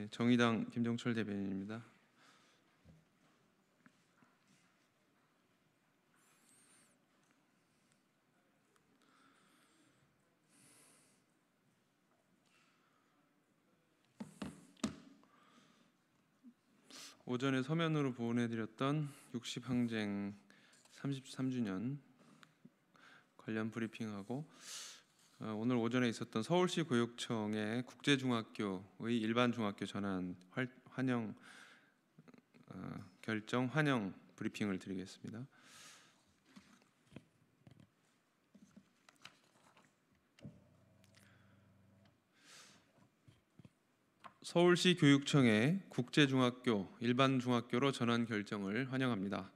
네, 정의당 김종철 대변인입니다. 오전에 서면으로 보내드렸던 60항쟁 33주년 관련 브리핑하고 어, 오늘 오전에 있었던 서울시 교육청의 국제중학교의 일반 중학교 전환 환영 어, 결정 환영 브리핑을 드리겠습니다. 서울시 교육청의 국제중학교 일반 중학교로 전환 결정을 환영합니다.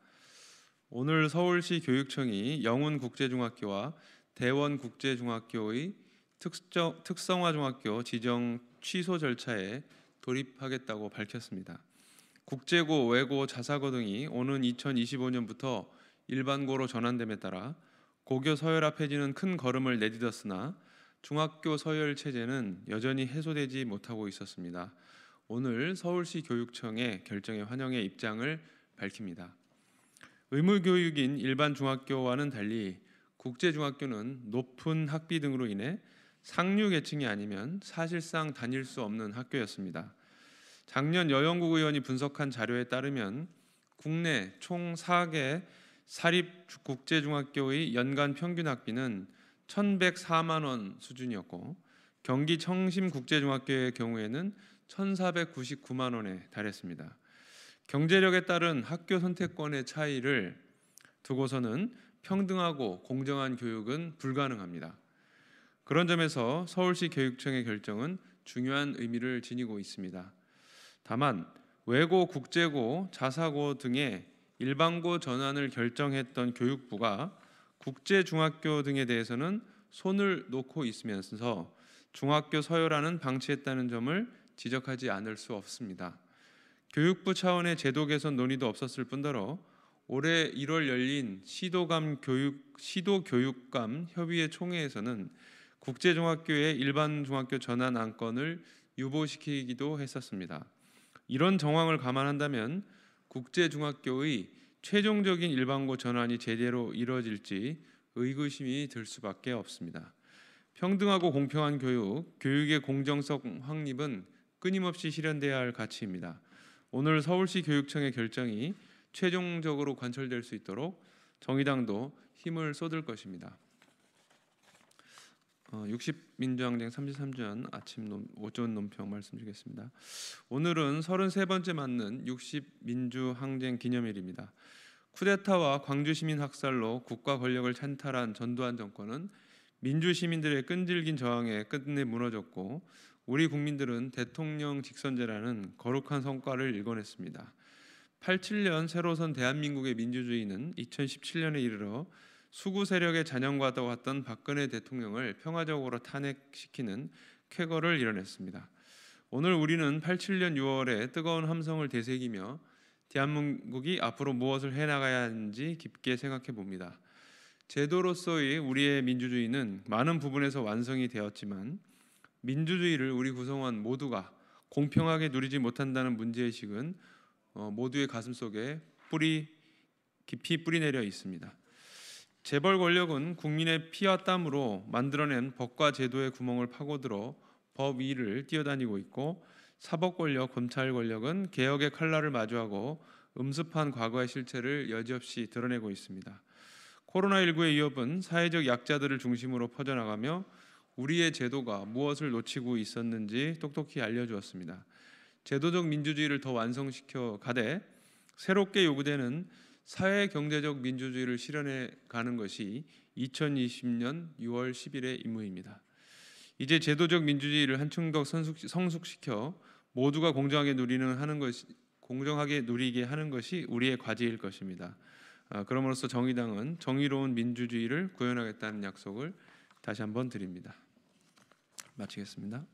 오늘 서울시 교육청이 영훈 국제중학교와 대원 국제중학교의 특정, 특성화 중학교 지정 취소 절차에 돌입하겠다고 밝혔습니다. 국제고, 외고, 자사고 등이 오는 2025년부터 일반고로 전환됨에 따라 고교 서열 앞해지는 큰 걸음을 내딛었으나 중학교 서열 체제는 여전히 해소되지 못하고 있었습니다. 오늘 서울시 교육청의 결정에 환영의 입장을 밝힙니다. 의무 교육인 일반 중학교와는 달리 국제중학교는 높은 학비 등으로 인해 상류 계층이 아니면 사실상 다닐 수 없는 학교였습니다. 작년 여영국 의원이 분석한 자료에 따르면 국내 총 4개 사립 국제중학교의 연간 평균 학비는 1,104만 원 수준이었고 경기 청심 국제중학교의 경우에는 1,499만 원에 달했습니다. 경제력에 따른 학교 선택권의 차이를 두고서는 평등하고 공정한 교육은 불가능합니다. 그런 점에서 서울시 교육청의 결정은 중요한 의미를 지니고 있습니다. 다만 외고, 국제고, 자사고 등의 일반고 전환을 결정했던 교육부가 국제 중학교 등에 대해서는 손을 놓고 있으면서 중학교 서열화는 방치했다는 점을 지적하지 않을 수 없습니다. 교육부 차원의 제도 개선 논의도 없었을 뿐더러 올해 1월 열린 시도감 교육 시도 교육감 협의회 총회에서는 국제 중학교의 일반 중학교 전환 안건을 유보시키기도 했었습니다. 이런 정황을 감안한다면 국제 중학교의 최종적인 일반고 전환이 제대로 이뤄질지 의구심이 들 수밖에 없습니다. 평등하고 공평한 교육, 교육의 공정성 확립은 끊임없이 실현돼야 할 가치입니다. 오늘 서울시 교육청의 결정이 최종적으로 관철될 수 있도록 정의당도 힘을 쏟을 것입니다. 60 어, 민주항쟁 33주년 아침 논, 오전 논평 말씀드리겠습니다. 오늘은 33번째 맞는 60 민주항쟁 기념일입니다. 쿠데타와 광주 시민 학살로 국가 권력을 찬탈한 전두환 정권은 민주 시민들의 끈질긴 저항에 끝내 무너졌고 우리 국민들은 대통령 직선제라는 거룩한 성과를 일궈냈습니다. 87년 새로 선 대한민국의 민주주의는 2017년에 이르러 수구 세력의 잔영과 도 같던 박근혜 대통령을 평화적으로 탄핵시키는 쾌거를 이뤄냈습니다. 오늘 우리는 87년 6월에 뜨거운 함성을 되새기며 대한민국이 앞으로 무엇을 해나가야 하는지 깊게 생각해 봅니다. 제도로서의 우리의 민주주의는 많은 부분에서 완성이 되었지만 민주주의를 우리 구성원 모두가 공평하게 누리지 못한다는 문제의식은 어, 모두의 가슴 속에 뿌리 깊이 뿌리 내려 있습니다. 재벌 권력은 국민의 피와 땀으로 만들어낸 법과 제도의 구멍을 파고들어 법 위를 뛰어다니고 있고 사법 권력, 검찰 권력은 개혁의 칼날을 마주하고 음습한 과거의 실체를 여지없이 드러내고 있습니다. 코로나19의 위협은 사회적 약자들을 중심으로 퍼져나가며 우리의 제도가 무엇을 놓치고 있었는지 똑똑히 알려주었습니다. 제도적 민주주의를 더 완성시켜 가되 새롭게 요구되는 사회 경제적 민주주의를 실현해 가는 것이 2020년 6월 10일의 임무입니다. 이제 제도적 민주주의를 한층 더 성숙시켜 모두가 공정하게 누리는 하는 것이 공정하게 누리게 하는 것이 우리의 과제일 것입니다. 아, 그러므로써 정의당은 정의로운 민주주의를 구현하겠다는 약속을 다시 한번 드립니다. 마치겠습니다.